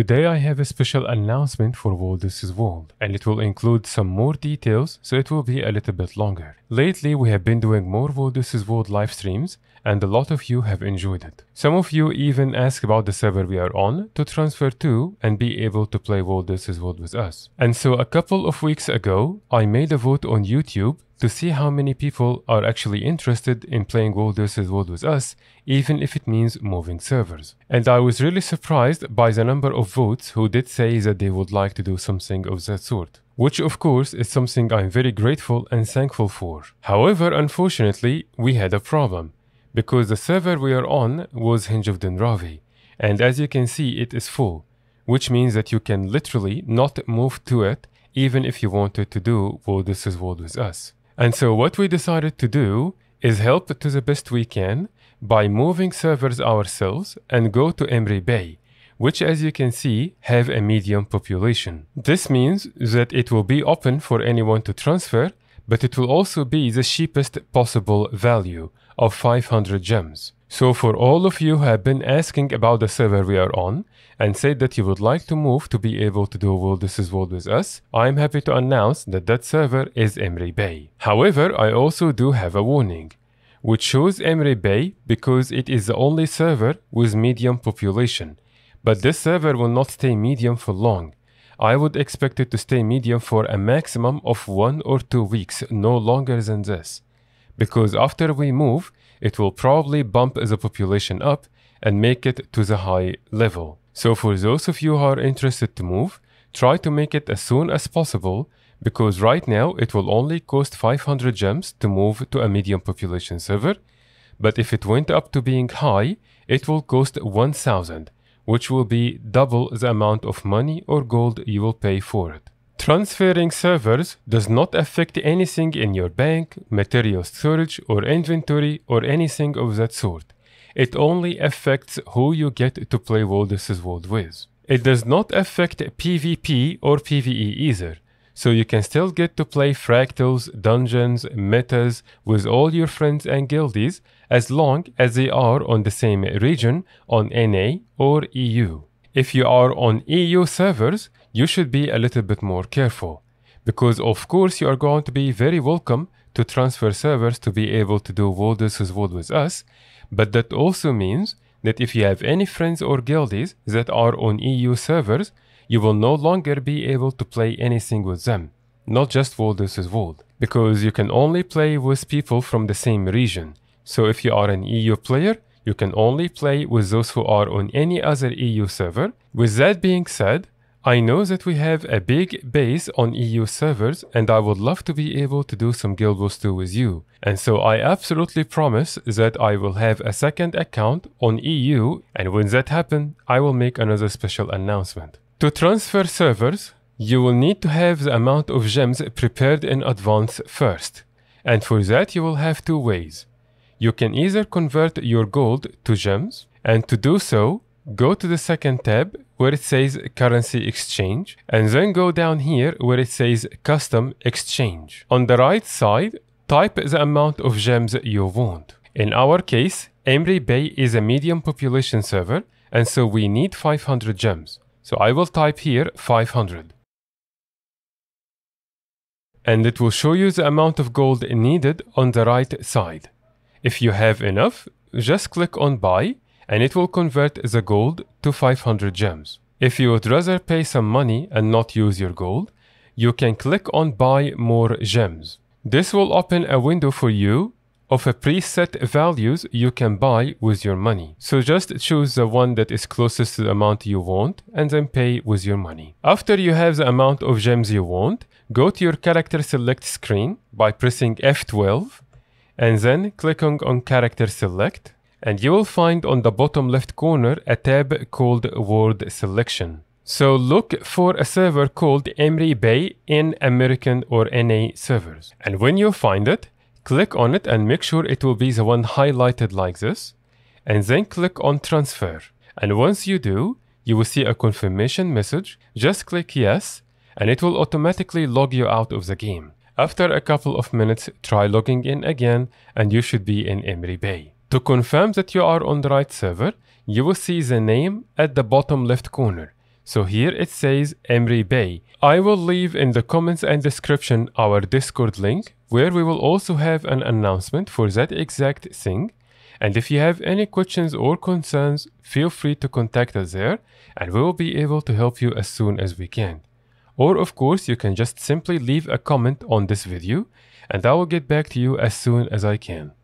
Today I have a special announcement for World This Is World, and it will include some more details, so it will be a little bit longer. Lately we have been doing more World This Is World live streams, and a lot of you have enjoyed it. Some of you even ask about the server we are on to transfer to and be able to play World Is World with us. And so a couple of weeks ago, I made a vote on YouTube to see how many people are actually interested in playing World Is World with us, even if it means moving servers. And I was really surprised by the number of votes who did say that they would like to do something of that sort which of course is something I'm very grateful and thankful for. However, unfortunately, we had a problem because the server we are on was Hinge of Dunravi, and as you can see it is full, which means that you can literally not move to it even if you wanted to do well this is world with us. And so what we decided to do is help to the best we can by moving servers ourselves and go to Emre Bay, which as you can see have a medium population. This means that it will be open for anyone to transfer, but it will also be the cheapest possible value, of 500 gems. So for all of you who have been asking about the server we are on and said that you would like to move to be able to do World This Is World with us, I am happy to announce that that server is Emery Bay. However, I also do have a warning. We chose Emery Bay because it is the only server with medium population. But this server will not stay medium for long. I would expect it to stay medium for a maximum of one or two weeks, no longer than this because after we move, it will probably bump the population up and make it to the high level. So for those of you who are interested to move, try to make it as soon as possible because right now it will only cost 500 gems to move to a medium population server, but if it went up to being high, it will cost 1000, which will be double the amount of money or gold you will pay for it. Transferring servers does not affect anything in your bank, material storage or inventory or anything of that sort. It only affects who you get to play Walrus's World with. It does not affect PvP or PvE either, so you can still get to play fractals, dungeons, metas with all your friends and guildies as long as they are on the same region on NA or EU. If you are on EU servers, you should be a little bit more careful because of course you are going to be very welcome to transfer servers to be able to do Voldes' world with us, but that also means that if you have any friends or guildies that are on EU servers, you will no longer be able to play anything with them, not just Voldes' world because you can only play with people from the same region. So if you are an EU player, you can only play with those who are on any other EU server. With that being said, I know that we have a big base on EU servers and I would love to be able to do some Guild Wars 2 with you. And so I absolutely promise that I will have a second account on EU and when that happens, I will make another special announcement. To transfer servers, you will need to have the amount of gems prepared in advance first. And for that you will have two ways. You can either convert your gold to gems, and to do so, go to the second tab, where it says currency exchange and then go down here where it says custom exchange. On the right side, type the amount of gems you want. In our case, Emre Bay is a medium population server and so we need 500 gems. So I will type here 500. And it will show you the amount of gold needed on the right side. If you have enough, just click on buy and it will convert the gold to 500 gems. If you would rather pay some money and not use your gold, you can click on buy more gems. This will open a window for you of a preset values you can buy with your money. So just choose the one that is closest to the amount you want and then pay with your money. After you have the amount of gems you want, go to your character select screen by pressing F12 and then clicking on character select and you will find on the bottom left corner a tab called Word Selection. So look for a server called Emery Bay in American or NA servers. And when you find it, click on it and make sure it will be the one highlighted like this. And then click on transfer. And once you do, you will see a confirmation message. Just click yes, and it will automatically log you out of the game. After a couple of minutes, try logging in again and you should be in Emery Bay. To confirm that you are on the right server, you will see the name at the bottom left corner. So here it says Emery Bay. I will leave in the comments and description our Discord link, where we will also have an announcement for that exact thing. And if you have any questions or concerns, feel free to contact us there, and we will be able to help you as soon as we can. Or of course, you can just simply leave a comment on this video, and I will get back to you as soon as I can.